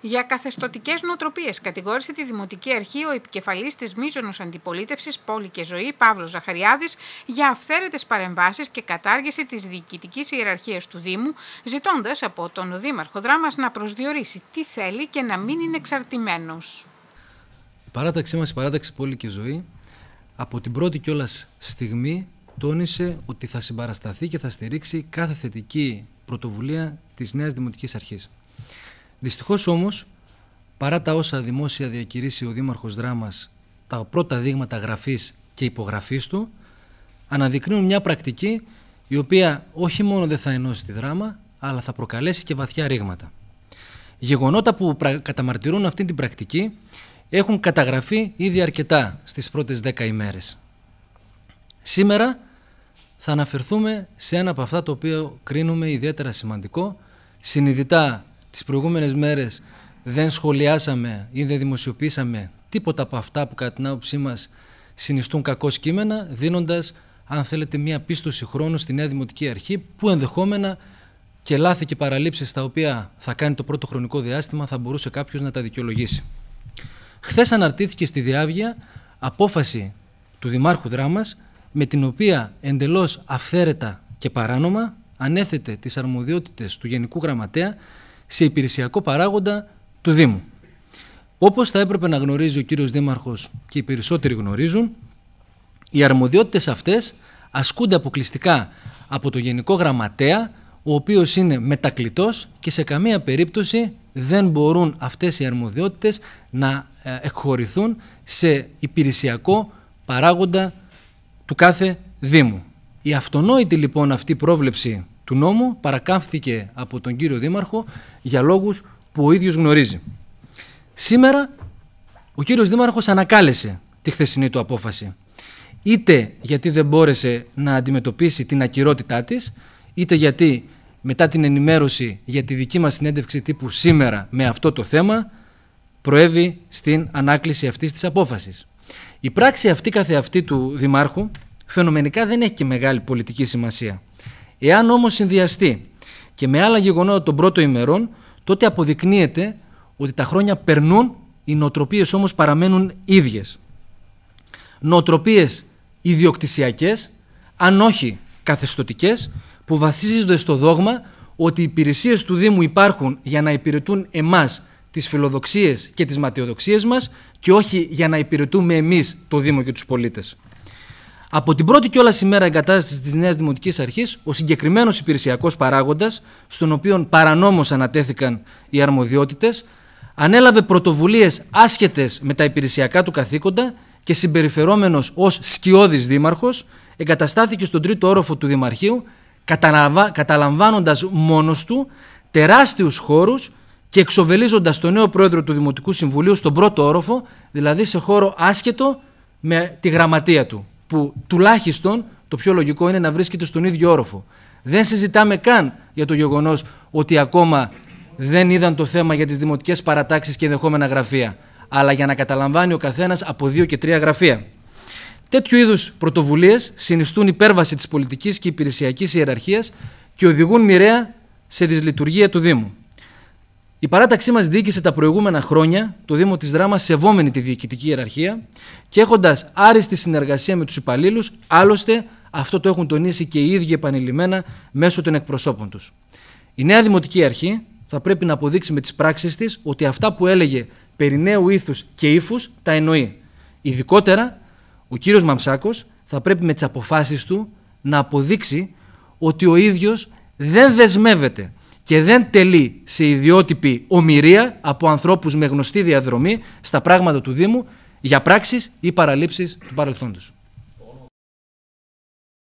για καθεστωτικές νοοτροπίες, κατηγόρησε τη Δημοτική Αρχή ο επικεφαλής της Μίζωνο αντιπολίτευσης Πόλη και Ζωή, Παύλος Ζαχαριάδης, για αυθαίρετες παρεμβάσεις και κατάργηση της διοικητικής ιεραρχίας του Δήμου, ζητώντας από τον Δήμαρχο Δράμας να προσδιορίσει τι θέλει και να μην είναι εξαρτημένος. Η παράταξή μας, η παράταξη Πόλη και Ζωή, από την πρώτη κιόλας στιγμή τόνισε ότι θα συμπαρασταθεί και θα στηρίξει κάθε θετική πρωτοβουλία της νέας Δημοτικής Αρχής. Δυστυχώς όμως, παρά τα όσα δημόσια διακηρύσει ο Δήμαρχος Δράμας, τα πρώτα δείγματα γραφής και υπογραφής του αναδεικνύουν μια πρακτική η οποία όχι μόνο δεν θα ενώσει τη δράμα, αλλά θα προκαλέσει και βαθιά ρήγματα. Γεγονότα που καταμαρτυρούν αυτή την πρακτική έχουν καταγραφεί ήδη αρκετά στις πρώτες 10 ημέρες. Σήμερα θα αναφερθούμε σε ένα από αυτά το οποίο κρίνουμε ιδιαίτερα σημαντικό, συνειδητά τις προηγούμενες μέρες δεν σχολιάσαμε ή δεν δημοσιοποίησαμε τίποτα από αυτά που κατά την άποψή μας συνιστούν κακό κείμενα, δίνοντας, αν θέλετε, μια πίστοση χρόνου στη Νέα Δημοτική Αρχή, που ενδεχόμενα και λάθη και παραλήψεις τα οποία θα κάνει το πρώτο χρονικό διάστημα θα μπορούσε κάποιος να τα δικαιολογήσει. Χθες αναρτήθηκε στη Διάβγεια απόφαση του Δημάρχου Δράμας με την οποία εντελώς αυθαίρετα και παράνομα ανέθετε τις αρμοδιότητες του Γενικού Γραμματέα σε υπηρεσιακό παράγοντα του Δήμου. Όπως θα έπρεπε να γνωρίζει ο κύριος Δήμαρχος και οι περισσότεροι γνωρίζουν, οι αρμοδιότητες αυτές ασκούνται αποκλειστικά από το Γενικό Γραμματέα, ο οποίος είναι μετακλητός και σε καμία περίπτωση δεν μπορούν αυτές οι αρμοδιότητες να ε, εκχωρηθούν σε υπηρεσιακό παράγοντα του κάθε Δήμου. Η αυτονόητη λοιπόν αυτή πρόβλεψη του νόμου παρακάμφθηκε από τον κύριο Δήμαρχο για λόγους που ο ίδιος γνωρίζει. Σήμερα ο κύριος Δήμαρχος ανακάλεσε τη χθεσινή του απόφαση. Είτε γιατί δεν μπόρεσε να αντιμετωπίσει την ακυρότητά της, είτε γιατί μετά την ενημέρωση για τη δική μας συνέντευξη τύπου σήμερα με αυτό το θέμα, προέβη στην ανάκληση αυτής της απόφασης. Η πράξη αυτή καθεαυτή του Δημάρχου φαινομενικά δεν έχει και μεγάλη πολιτική σημασία. Εάν όμως συνδυαστεί και με άλλα γεγονότα των πρώτων ημερών, τότε αποδεικνύεται ότι τα χρόνια περνούν, οι νοοτροπίες όμως παραμένουν ίδιες. Νοοτροπίες ιδιοκτησιακές, αν όχι καθεστωτικές, που βαθίζονται στο δόγμα ότι οι υπηρεσίες του Δήμου υπάρχουν για να υπηρετούν εμάς τις φιλοδοξίες και τις ματιοδοξίε μας και όχι για να υπηρετούμε εμείς το Δήμο και τους πολίτες. Από την πρώτη κιόλας ημέρα εγκατάστασης της Νέας Δημοτικής Αρχής, ο συγκεκριμένος υπηρεσιακός παράγοντας, στον οποίο παρανόμως ανατέθηκαν οι αρμοδιότητες, ανέλαβε πρωτοβουλίες άσχετες με τα υπηρεσιακά του καθήκοντα και συμπεριφερόμενος ως σκιώδης δήμαρχος, εγκαταστάθηκε στον τρίτο όροφο του Δημαρχείου, καταλαμβάνοντας μόνος του τεράστιους χώρους και εξοβελίζοντας τον νέο πρόεδρο του Δημοτικού Συμβουλίου στον πρώτο όροφο, δηλαδή σε χώρο άσχετο με τη γραμματεία του που τουλάχιστον το πιο λογικό είναι να βρίσκεται στον ίδιο όροφο. Δεν συζητάμε καν για το γεγονός ότι ακόμα δεν είδαν το θέμα για τις δημοτικές παρατάξεις και ενδεχόμενα γραφεία, αλλά για να καταλαμβάνει ο καθένας από δύο και τρία γραφεία. Τέτοιου είδους πρωτοβουλίες συνιστούν υπέρβαση της πολιτικής και υπηρεσιακής ιεραρχίας και οδηγούν μοιραία σε δυσλειτουργία του Δήμου. Η παράταξή μας διοίκησε τα προηγούμενα χρόνια το Δήμο της Δράμας σεβόμενη τη διοικητική ιεραρχία και έχοντας άριστη συνεργασία με τους υπαλλήλους, άλλωστε αυτό το έχουν τονίσει και οι ίδιοι επανειλημμένα μέσω των εκπροσώπων τους. Η νέα Δημοτική Αρχή θα πρέπει να αποδείξει με τις πράξεις της ότι αυτά που έλεγε περί νέου ήθους και ύφους τα εννοεί. Ειδικότερα, ο κύριος Μαμψάκο θα πρέπει με τις αποφάσεις του να αποδείξει ότι ο ίδιος δεν δεσμεύεται και δεν τελεί σε ιδιότυπη ομοιρία από ανθρώπους με γνωστή διαδρομή στα πράγματα του Δήμου για πράξεις ή παραλήψεις του παρελθόντος.